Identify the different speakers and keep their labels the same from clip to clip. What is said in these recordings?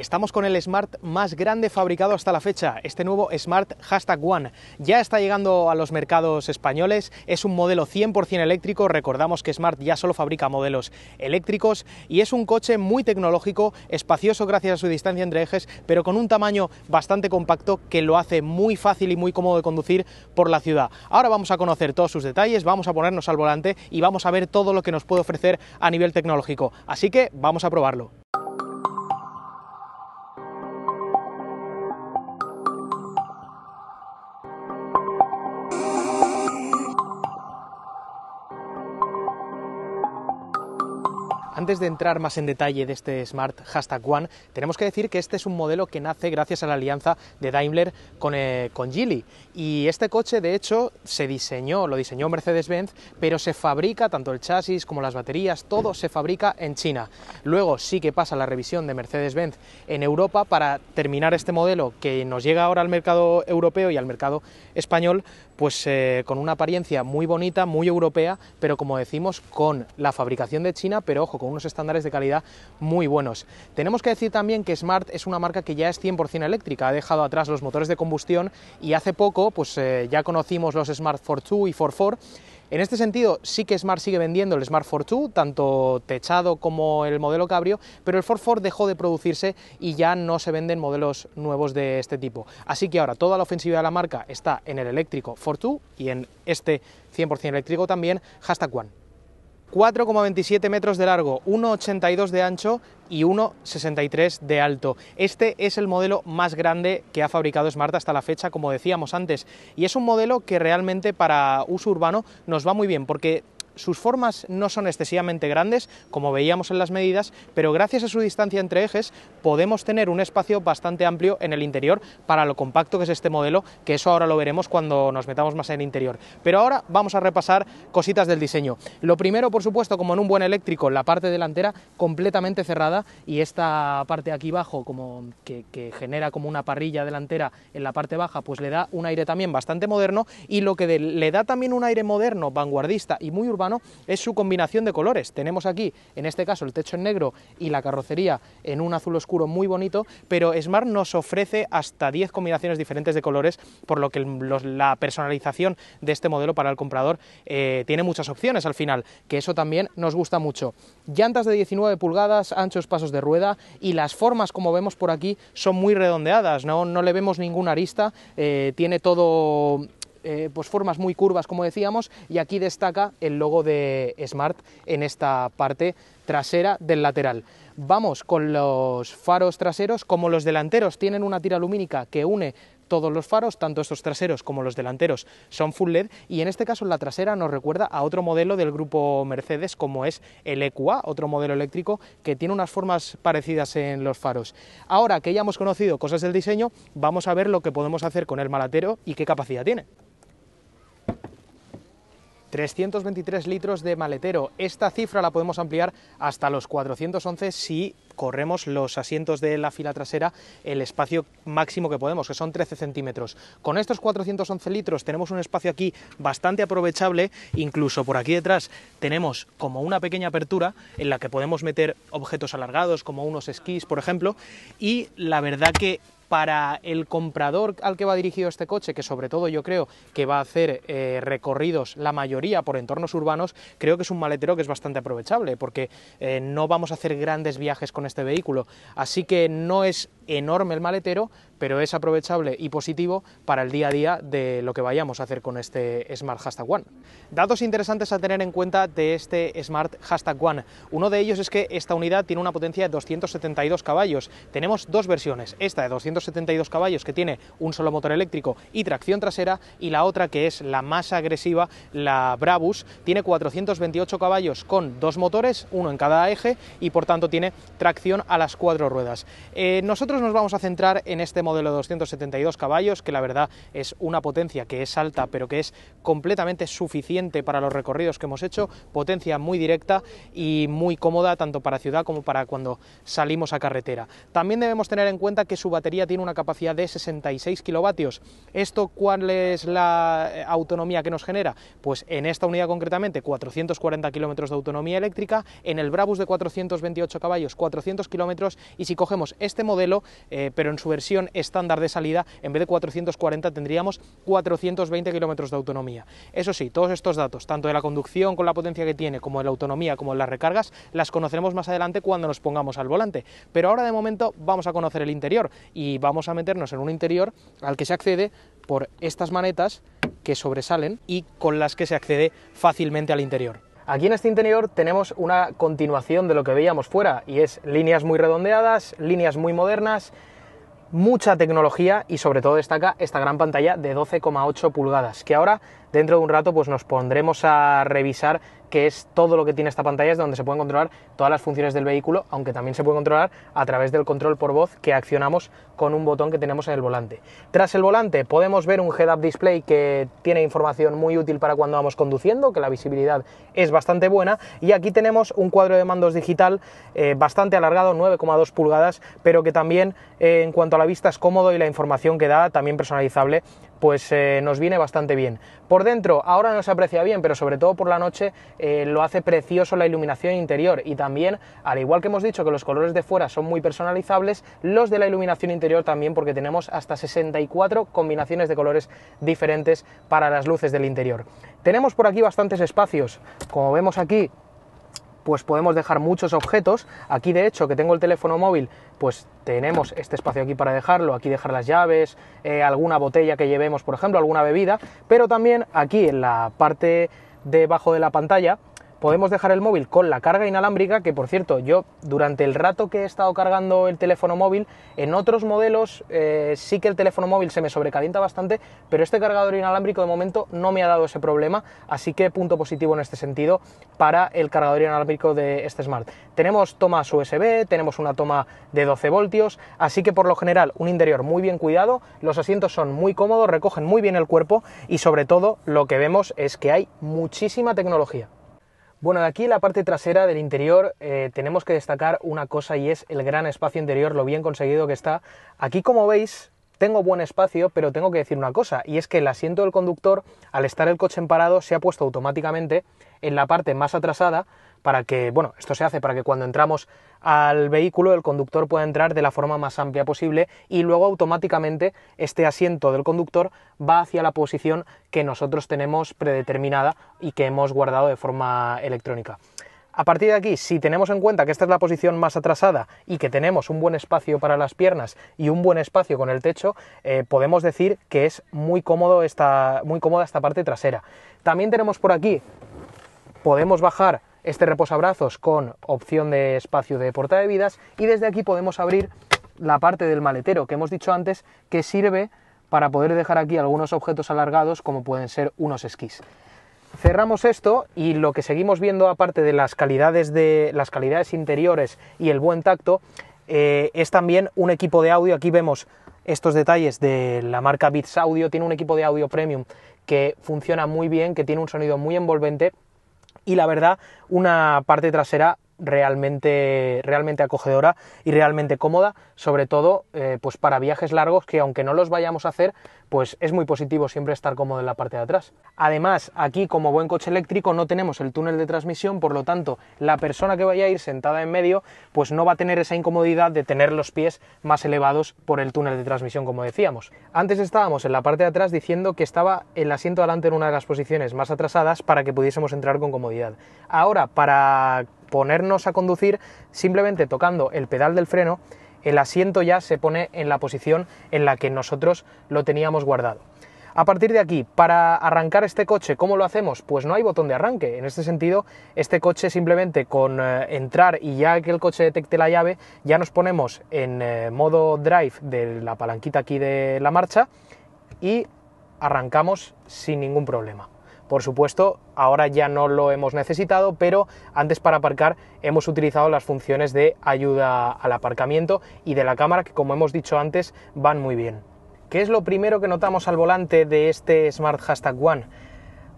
Speaker 1: Estamos con el Smart más grande fabricado hasta la fecha, este nuevo Smart Hashtag One. Ya está llegando a los mercados españoles, es un modelo 100% eléctrico, recordamos que Smart ya solo fabrica modelos eléctricos y es un coche muy tecnológico, espacioso gracias a su distancia entre ejes, pero con un tamaño bastante compacto que lo hace muy fácil y muy cómodo de conducir por la ciudad. Ahora vamos a conocer todos sus detalles, vamos a ponernos al volante y vamos a ver todo lo que nos puede ofrecer a nivel tecnológico. Así que vamos a probarlo. Antes de entrar más en detalle de este Smart Hashtag One, tenemos que decir que este es un modelo que nace gracias a la alianza de Daimler con, Gili. Eh, Geely. Y este coche, de hecho, se diseñó, lo diseñó Mercedes-Benz, pero se fabrica tanto el chasis como las baterías, todo se fabrica en China. Luego sí que pasa la revisión de Mercedes-Benz en Europa para terminar este modelo que nos llega ahora al mercado europeo y al mercado español, pues eh, con una apariencia muy bonita, muy europea, pero como decimos, con la fabricación de China, pero ojo, con unos estándares de calidad muy buenos. Tenemos que decir también que Smart es una marca que ya es 100% eléctrica, ha dejado atrás los motores de combustión y hace poco pues eh, ya conocimos los Smart 4.2 y 4.4 en este sentido, sí que Smart sigue vendiendo el Smart ForTwo, tanto techado como el modelo cabrio, pero el 4.4 dejó de producirse y ya no se venden modelos nuevos de este tipo. Así que ahora toda la ofensiva de la marca está en el eléctrico ForTwo y en este 100% eléctrico también, hashtag One. 4,27 metros de largo, 1,82 de ancho y 1,63 de alto. Este es el modelo más grande que ha fabricado Smart hasta la fecha, como decíamos antes, y es un modelo que realmente para uso urbano nos va muy bien porque sus formas no son excesivamente grandes, como veíamos en las medidas, pero gracias a su distancia entre ejes podemos tener un espacio bastante amplio en el interior para lo compacto que es este modelo, que eso ahora lo veremos cuando nos metamos más en el interior. Pero ahora vamos a repasar cositas del diseño. Lo primero, por supuesto, como en un buen eléctrico, la parte delantera completamente cerrada y esta parte aquí abajo, como que, genera como una parrilla delantera en la parte baja, pues le da un aire también bastante moderno y lo que le da también un aire moderno, vanguardista y muy urbano es su combinación de colores. Tenemos aquí, en este caso, el techo en negro y la carrocería en un azul oscuro muy bonito, pero Smart nos ofrece hasta 10 combinaciones diferentes de colores, por lo que la personalización de este modelo para el comprador eh, tiene muchas opciones al final, que eso también nos gusta mucho. Llantas de 19 pulgadas, anchos pasos de rueda y las formas, como vemos por aquí, son muy redondeadas, no, le vemos ninguna arista, eh, tiene todo eh, pues formas muy curvas, como decíamos, y aquí destaca el logo de Smart en esta parte trasera del lateral. Vamos con los faros traseros, como los delanteros tienen una tira lumínica que une todos los faros, tanto estos traseros como los delanteros, son full LED y en este caso la trasera nos recuerda a otro modelo del grupo Mercedes como es el EQA, otro modelo eléctrico que tiene unas formas parecidas en los faros. Ahora que ya hemos conocido cosas del diseño, vamos a ver lo que podemos hacer con el malatero y qué capacidad tiene. 323 litros de maletero. Esta cifra la podemos ampliar hasta los 411 si corremos los asientos de la fila trasera el espacio máximo que podemos, que son 13 centímetros. Con estos 411 litros tenemos un espacio aquí bastante aprovechable, incluso por aquí detrás tenemos como una pequeña apertura en la que podemos meter objetos alargados, como unos esquís, por ejemplo, y la verdad que para el comprador al que va dirigido este coche, que sobre todo yo creo que va a hacer eh, recorridos la mayoría por entornos urbanos, creo que es un maletero que es bastante aprovechable, porque eh, no vamos a hacer grandes viajes con este vehículo. Así que no es enorme el maletero, pero es aprovechable y positivo para el día a día de lo que vayamos a hacer con este Smart Hashtag One. Datos interesantes a tener en cuenta de este Smart Hashtag One. Uno de ellos es que esta unidad tiene una potencia de 272 caballos. Tenemos dos versiones, esta de 272 caballos que tiene un solo motor eléctrico y tracción trasera y la otra que es la más agresiva, la Brabus, tiene 428 caballos con dos motores, uno en cada eje y por tanto tiene tracción a las cuatro ruedas. Eh, nosotros nos vamos a centrar en este motor modelo de 272 caballos, que la verdad es una potencia que es alta, pero que es completamente suficiente para los recorridos que hemos hecho, potencia muy directa y muy cómoda tanto para ciudad como para cuando salimos a carretera. También debemos tener en cuenta que su batería tiene una capacidad de 66 kilovatios. ¿Esto cuál es la autonomía que nos genera? Pues en esta unidad concretamente 440 kilómetros de autonomía eléctrica, en el Brabus de 428 caballos 400 kilómetros y si cogemos este modelo, eh, pero en su versión estándar de salida, en vez de 440 tendríamos 420 kilómetros de autonomía. Eso sí, todos estos datos, tanto de la conducción con la potencia que tiene, como de la autonomía, como de las recargas, las conoceremos más adelante cuando nos pongamos al volante. Pero ahora de momento vamos a conocer el interior y vamos a meternos en un interior al que se accede por estas manetas que sobresalen y con las que se accede fácilmente al interior. Aquí en este interior tenemos una continuación de lo que veíamos fuera y es líneas muy redondeadas, líneas muy modernas, mucha tecnología y sobre todo destaca esta gran pantalla de 12,8 pulgadas, que ahora dentro de un rato pues nos pondremos a revisar qué es todo lo que tiene esta pantalla, es donde se pueden controlar todas las funciones del vehículo, aunque también se puede controlar a través del control por voz que accionamos con un botón que tenemos en el volante. Tras el volante podemos ver un head-up display que tiene información muy útil para cuando vamos conduciendo, que la visibilidad es bastante buena, y aquí tenemos un cuadro de mandos digital eh, bastante alargado, 9,2 pulgadas, pero que también eh, en cuanto a la vista es cómodo y la información que da también personalizable pues eh, nos viene bastante bien. Por dentro, ahora no se aprecia bien, pero sobre todo por la noche eh, lo hace precioso la iluminación interior y también, al igual que hemos dicho que los colores de fuera son muy personalizables, los de la iluminación interior también porque tenemos hasta 64 combinaciones de colores diferentes para las luces del interior. Tenemos por aquí bastantes espacios, como vemos aquí pues podemos dejar muchos objetos. Aquí de hecho que tengo el teléfono móvil, pues tenemos este espacio aquí para dejarlo, aquí dejar las llaves, eh, alguna botella que llevemos, por ejemplo, alguna bebida, pero también aquí en la parte debajo de la pantalla podemos dejar el móvil con la carga inalámbrica, que por cierto, yo durante el rato que he estado cargando el teléfono móvil, en otros modelos eh, sí que el teléfono móvil se me sobrecalienta bastante, pero este cargador inalámbrico de momento no me ha dado ese problema, así que punto positivo en este sentido para el cargador inalámbrico de este Smart. Tenemos tomas USB, tenemos una toma de 12 voltios, así que por lo general un interior muy bien cuidado, los asientos son muy cómodos, recogen muy bien el cuerpo y sobre todo lo que vemos es que hay muchísima tecnología. Bueno, de aquí la parte trasera del interior eh, tenemos que destacar una cosa y es el gran espacio interior, lo bien conseguido que está. Aquí como veis tengo buen espacio, pero tengo que decir una cosa, y es que el asiento del conductor, al estar el coche en parado, se ha puesto automáticamente en la parte más atrasada, para que, bueno, esto se hace para que cuando entramos al vehículo el conductor pueda entrar de la forma más amplia posible y luego automáticamente este asiento del conductor va hacia la posición que nosotros tenemos predeterminada y que hemos guardado de forma electrónica. A partir de aquí, si tenemos en cuenta que esta es la posición más atrasada y que tenemos un buen espacio para las piernas y un buen espacio con el techo, eh, podemos decir que es muy, cómodo esta, muy cómoda esta parte trasera. También tenemos por aquí, podemos bajar este reposabrazos con opción de espacio de porta de vidas y desde aquí podemos abrir la parte del maletero que hemos dicho antes que sirve para poder dejar aquí algunos objetos alargados como pueden ser unos esquís. Cerramos esto y lo que seguimos viendo aparte de las calidades de las calidades interiores y el buen tacto eh, es también un equipo de audio. Aquí vemos estos detalles de la marca Beats Audio. Tiene un equipo de audio premium que funciona muy bien, que tiene un sonido muy envolvente y la verdad una parte trasera realmente, realmente acogedora y realmente cómoda, sobre todo eh, pues para viajes largos que aunque no los vayamos a hacer, pues es muy positivo siempre estar cómodo en la parte de atrás. Además, aquí como buen coche eléctrico no tenemos el túnel de transmisión, por lo tanto la persona que vaya a ir sentada en medio pues no va a tener esa incomodidad de tener los pies más elevados por el túnel de transmisión como decíamos. Antes estábamos en la parte de atrás diciendo que estaba el asiento delante en una de las posiciones más atrasadas para que pudiésemos entrar con comodidad. Ahora, para ponernos a conducir, simplemente tocando el pedal del freno, el asiento ya se pone en la posición en la que nosotros lo teníamos guardado. A partir de aquí, para arrancar este coche, ¿cómo lo hacemos? Pues no hay botón de arranque. En este sentido, este coche simplemente con eh, entrar y ya que el coche detecte la llave, ya nos ponemos en eh, modo drive de la palanquita aquí de la marcha y arrancamos sin ningún problema. Por supuesto, ahora ya no lo hemos necesitado, pero antes para aparcar hemos utilizado las funciones de ayuda al aparcamiento y de la cámara que como hemos dicho antes van muy bien. ¿Qué es lo primero que notamos al volante de este Smart Hashtag One?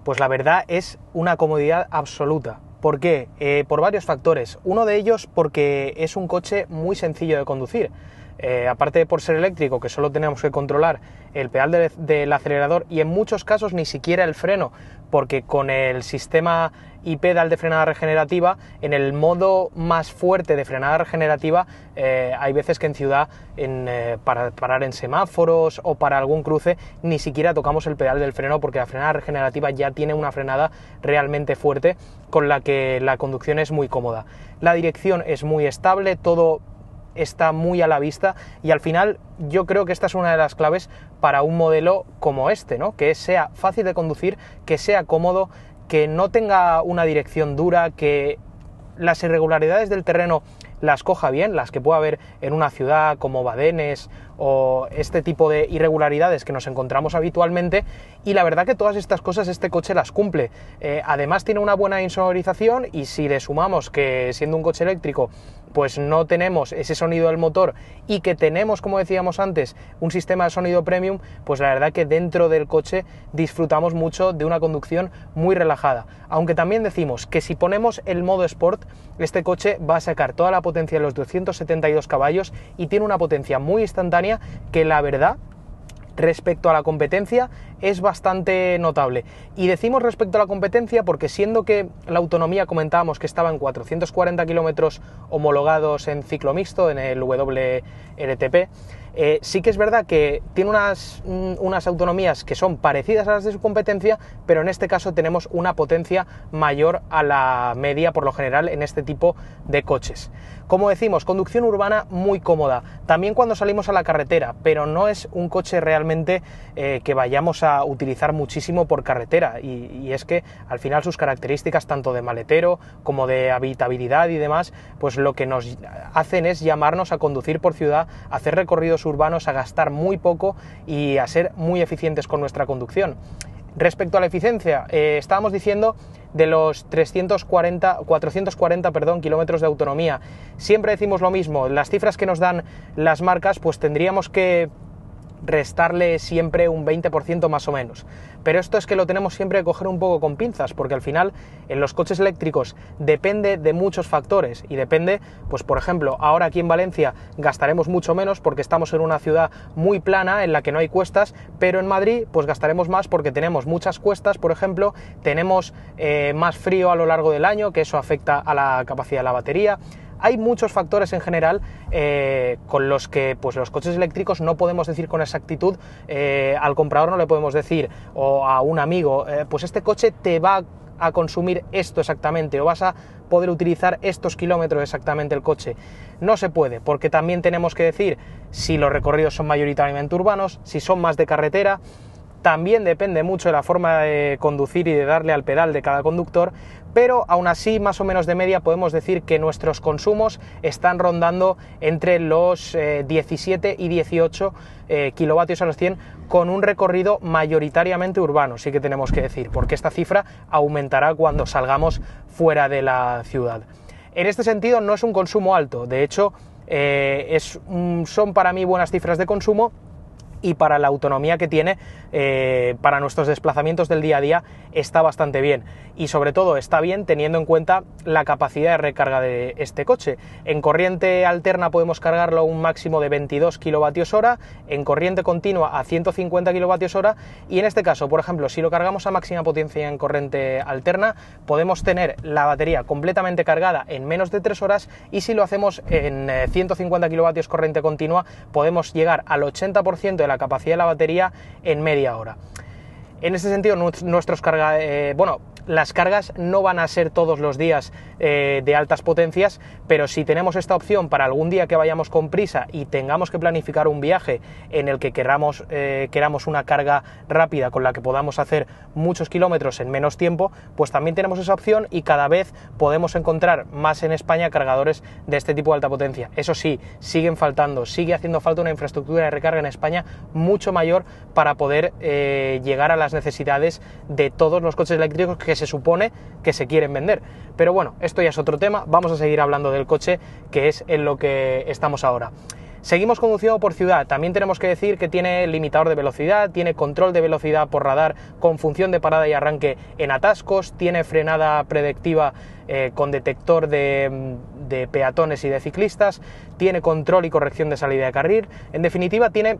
Speaker 1: Pues la verdad es una comodidad absoluta. ¿Por qué? Eh, por varios factores. Uno de ellos porque es un coche muy sencillo de conducir. Eh, aparte de por ser eléctrico, que solo tenemos que controlar el pedal del acelerador y en muchos casos ni siquiera el freno, porque con el sistema y pedal de frenada regenerativa, en el modo más fuerte de frenada regenerativa, eh, hay veces que en ciudad, eh, para parar en semáforos o para algún cruce, ni siquiera tocamos el pedal del freno porque la frenada regenerativa ya tiene una frenada realmente fuerte con la que la conducción es muy cómoda. La dirección es muy estable, todo está muy a la vista y al final yo creo que esta es una de las claves para un modelo como este, ¿no? Que sea fácil de conducir, que sea cómodo, que no tenga una dirección dura, que las irregularidades del terreno las coja bien, las que pueda haber en una ciudad como Badenes o este tipo de irregularidades que nos encontramos habitualmente. Y la verdad que todas estas cosas este coche las cumple. Eh, además tiene una buena insonorización y si le sumamos que siendo un coche eléctrico pues no tenemos ese sonido del motor y que tenemos, como decíamos antes, un sistema de sonido premium, pues la verdad que dentro del coche disfrutamos mucho de una conducción muy relajada. Aunque también decimos que si ponemos el modo sport, este coche va a sacar toda la potencia de los 272 caballos y tiene una potencia muy instantánea que la verdad respecto a la competencia es bastante notable. Y decimos respecto a la competencia porque siendo que la autonomía comentábamos que estaba en 440 kilómetros homologados en ciclo mixto, en el WLTP, eh, sí que es verdad que tiene unas, mm, unas autonomías que son parecidas a las de su competencia, pero en este caso tenemos una potencia mayor a la media por lo general en este tipo de coches. Como decimos, conducción urbana muy cómoda, también cuando salimos a la carretera, pero no es un coche realmente eh, que vayamos a utilizar muchísimo por carretera y, y es que al final sus características tanto de maletero como de habitabilidad y demás, pues lo que nos hacen es llamarnos a conducir por ciudad, hacer recorridos urbanos a gastar muy poco y a ser muy eficientes con nuestra conducción. Respecto a la eficiencia, eh, estábamos diciendo de los 340, 440 perdón, kilómetros de autonomía. Siempre decimos lo mismo, las cifras que nos dan las marcas, pues tendríamos que restarle siempre un 20% más o menos. Pero esto es que lo tenemos siempre que coger un poco con pinzas, porque al final en los coches eléctricos depende de muchos factores y depende, pues por ejemplo, ahora aquí en Valencia gastaremos mucho menos porque estamos en una ciudad muy plana en la que no hay cuestas, pero en Madrid pues gastaremos más porque tenemos muchas cuestas, por ejemplo, tenemos eh, más frío a lo largo del año, que eso afecta a la capacidad de la batería, hay muchos factores en general eh, con los que pues, los coches eléctricos no podemos decir con exactitud, eh, al comprador no le podemos decir, o a un amigo, eh, pues este coche te va a consumir esto exactamente o vas a poder utilizar estos kilómetros exactamente el coche. No se puede, porque también tenemos que decir si los recorridos son mayoritariamente urbanos, si son más de carretera, también depende mucho de la forma de conducir y de darle al pedal de cada conductor, pero aún así más o menos de media podemos decir que nuestros consumos están rondando entre los 17 eh, y 18 eh, kilovatios a los 100 con un recorrido mayoritariamente urbano, sí que tenemos que decir, porque esta cifra aumentará cuando salgamos fuera de la ciudad. En este sentido no es un consumo alto, de hecho eh, son para mí buenas cifras de consumo y para la autonomía que tiene eh, para nuestros desplazamientos del día a día está bastante bien. Y sobre todo está bien teniendo en cuenta la capacidad de recarga de este coche. En corriente alterna podemos cargarlo un máximo de 22 kilovatios hora en corriente continua a 150 kilovatios hora y en este caso, por ejemplo, si lo cargamos a máxima potencia en corriente alterna, podemos tener la batería completamente cargada en menos de tres horas y si lo hacemos en 150 eh, kilovatios corriente continua, podemos llegar al 80% de la la capacidad de la batería en media hora. En ese sentido, nuestros carga, eh, bueno, las cargas no van a ser todos los días eh, de altas potencias, pero si tenemos esta opción para algún día que vayamos con prisa y tengamos que planificar un viaje en el que queramos, eh, queramos una carga rápida con la que podamos hacer muchos kilómetros en menos tiempo, pues también tenemos esa opción y cada vez podemos encontrar más en España cargadores de este tipo de alta potencia. Eso sí, siguen faltando, sigue haciendo falta una infraestructura de recarga en España mucho mayor para poder llegar a las necesidades de todos los coches eléctricos que se supone que se quieren vender. Pero bueno, esto ya es otro tema, vamos a seguir hablando del coche que es en lo que estamos ahora. Seguimos conduciendo por ciudad. También tenemos que decir que tiene limitador de velocidad, tiene control de velocidad por radar con función de parada y arranque en atascos, tiene frenada predictiva eh, con detector de, de peatones y de ciclistas, tiene control y corrección de salida de carril. En definitiva, tiene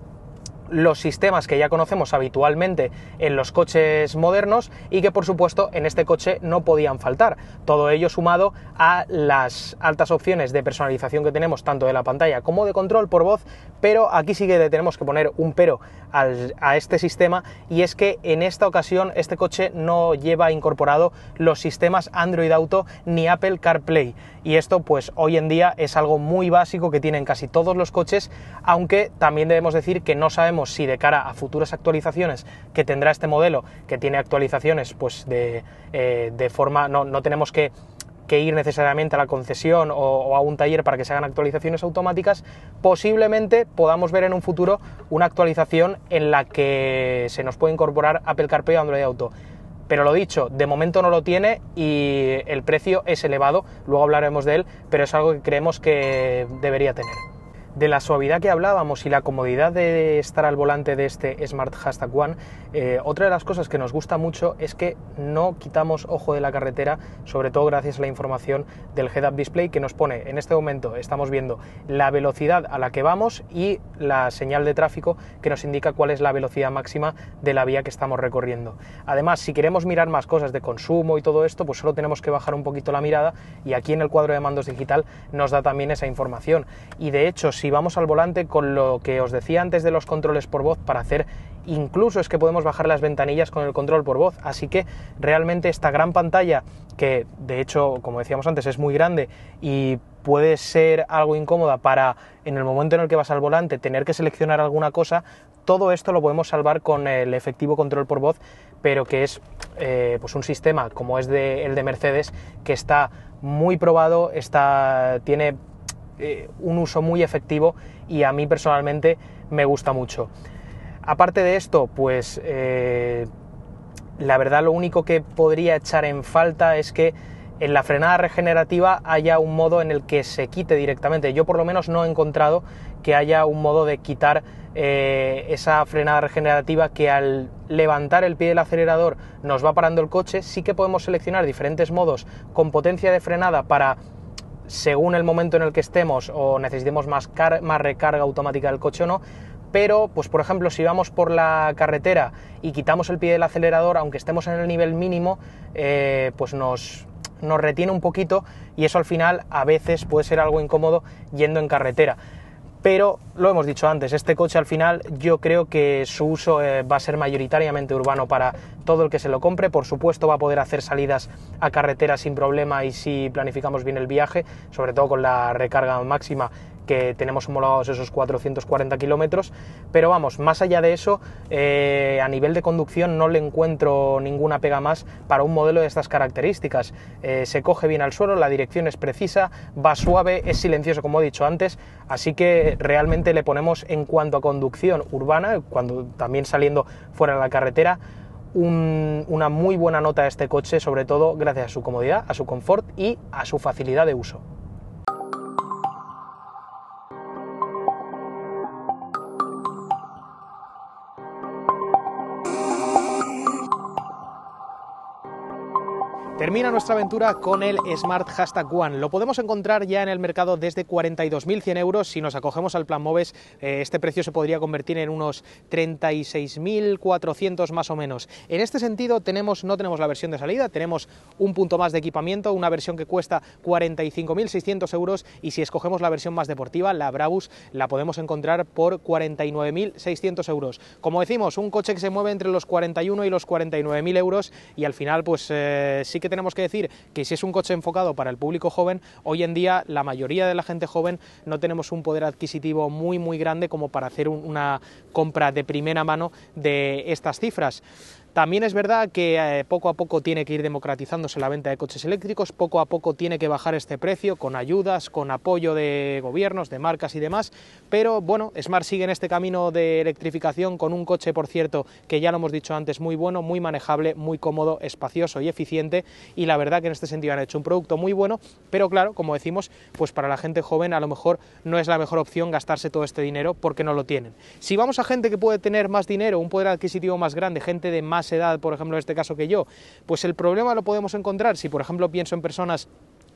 Speaker 1: los sistemas que ya conocemos habitualmente en los coches modernos y que por supuesto en este coche no podían faltar. Todo ello sumado a las altas opciones de personalización que tenemos tanto de la pantalla como de control por voz, pero aquí sí que tenemos que poner un pero a este sistema y es que en esta ocasión este coche no lleva incorporado los sistemas Android Auto ni Apple CarPlay y esto pues hoy en día es algo muy básico que tienen casi todos los coches, aunque también debemos decir que no sabemos si de cara a futuras actualizaciones que tendrá este modelo, que tiene actualizaciones pues de, eh, forma, no, no tenemos que, ir necesariamente a la concesión o, o, a un taller para que se hagan actualizaciones automáticas, posiblemente podamos ver en un futuro una actualización en la que se nos puede incorporar Apple CarPlay o Android Auto. Pero lo dicho, de momento no lo tiene y el precio es elevado, luego hablaremos de él, pero es algo que creemos que debería tener de la suavidad que hablábamos y la comodidad de estar al volante de este Smart Hashtag One, eh, otra de las cosas que nos gusta mucho es que no quitamos ojo de la carretera, sobre todo gracias a la información del Head-Up Display que nos pone en este momento, estamos viendo la velocidad a la que vamos y la señal de tráfico que nos indica cuál es la velocidad máxima de la vía que estamos recorriendo. Además, si queremos mirar más cosas de consumo y todo esto, pues solo tenemos que bajar un poquito la mirada y aquí en el cuadro de mandos digital nos da también esa información. Y de hecho, si vamos al volante con lo que os decía antes de los controles por voz para hacer incluso es que podemos bajar las ventanillas con el control por voz, así que realmente esta gran pantalla, que de hecho, como decíamos antes, es muy grande y puede ser algo incómoda para en el momento en el que vas al volante tener que seleccionar alguna cosa, todo esto lo podemos salvar con el efectivo control por voz, pero que es eh, pues un sistema como es el de Mercedes, que está muy probado, está, tiene eh, un uso muy efectivo y a mí personalmente me gusta mucho. Aparte de esto, pues eh, la verdad lo único que podría echar en falta es que en la frenada regenerativa haya un modo en el que se quite directamente. Yo por lo menos no he encontrado que haya un modo de quitar eh, esa frenada regenerativa que al levantar el pie del acelerador nos va parando el coche. Sí que podemos seleccionar diferentes modos con potencia de frenada para según el momento en el que estemos o necesitemos más, más recarga automática del coche o no, pero pues por ejemplo si vamos por la carretera y quitamos el pie del acelerador aunque estemos en el nivel mínimo eh, pues nos retiene un poquito y eso al final a veces puede ser algo incómodo yendo en carretera pero lo hemos dicho antes, este coche al final yo creo que su uso eh, va a ser mayoritariamente urbano para todo el que se lo compre, por supuesto va a poder hacer salidas a carretera sin problema y si planificamos bien el viaje, sobre todo con la recarga máxima que tenemos homologados esos 440 kilómetros, pero vamos, más allá de eso, eh, a nivel de conducción no le encuentro ninguna pega más para un modelo de estas características. Eh, se coge bien al suelo, la dirección es precisa, va suave, es silencioso como he dicho antes, así que realmente le ponemos en cuanto a conducción urbana, cuando también saliendo fuera de la carretera, una muy buena nota a este coche, sobre todo gracias a su comodidad, a su confort y a su facilidad de uso. Termina nuestra aventura con el Smart Hashtag One. Lo podemos encontrar ya en el mercado desde 42.100 euros. Si nos acogemos al plan Moves, eh, este precio se podría convertir en unos 36.400 más o menos. En este sentido, tenemos, no tenemos la versión de salida, tenemos un punto más de equipamiento, una versión que cuesta 45.600 euros y si escogemos la versión más deportiva, la Brabus, la podemos encontrar por 49.600 euros. Como decimos, un coche que se mueve entre los 41 y los 49.000 euros y al final pues eh, sí que tenemos que decir que si es un coche enfocado para el público joven, hoy en día la mayoría de la gente joven no tenemos un poder adquisitivo muy, muy grande como para hacer una compra de primera mano de estas cifras. También es verdad que eh, poco a poco tiene que ir democratizándose la venta de coches eléctricos, poco a poco tiene que bajar este precio con ayudas, con apoyo de gobiernos, de marcas y demás, pero bueno, Smart sigue en este camino de electrificación con un coche, por cierto, que ya lo hemos dicho antes, muy bueno, muy manejable, muy cómodo, espacioso y eficiente y la verdad que en este sentido han hecho un producto muy bueno, pero claro, como decimos, pues para la gente joven a lo mejor no es la mejor opción gastarse todo este dinero porque no lo tienen. Si vamos a gente que puede tener más dinero, un poder adquisitivo más grande, gente de más edad, por ejemplo, en este caso que yo, pues el problema lo podemos encontrar si, por ejemplo, pienso en personas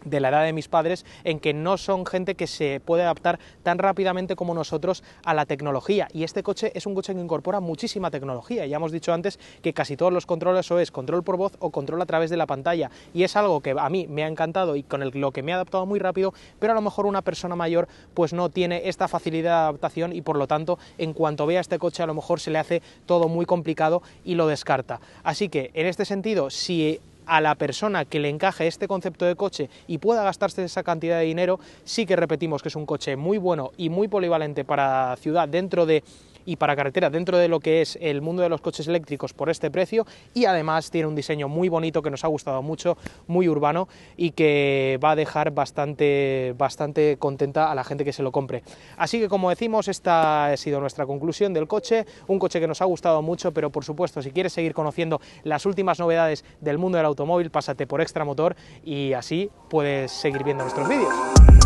Speaker 1: de la edad de mis padres en que no son gente que se puede adaptar tan rápidamente como nosotros a la tecnología y este coche es un coche que incorpora muchísima tecnología ya hemos dicho antes que casi todos los controles o es control por voz o control a través de la pantalla y es algo que a mí me ha encantado y con lo que me he adaptado muy rápido pero a lo mejor una persona mayor pues no tiene esta facilidad de adaptación y por lo tanto en cuanto vea este coche a lo mejor se le hace todo muy complicado y lo descarta así que en este sentido si a la persona que le encaje este concepto de coche y pueda gastarse esa cantidad de dinero, sí que repetimos que es un coche muy bueno y muy polivalente para ciudad dentro de y para carretera dentro de lo que es el mundo de los coches eléctricos por este precio y además tiene un diseño muy bonito que nos ha gustado mucho, muy urbano y que va a dejar bastante, bastante contenta a la gente que se lo compre. Así que como decimos, esta ha sido nuestra conclusión del coche, un coche que nos ha gustado mucho, pero por supuesto si quieres seguir conociendo las últimas novedades del mundo del automóvil, pásate por Extramotor y así puedes seguir viendo nuestros vídeos.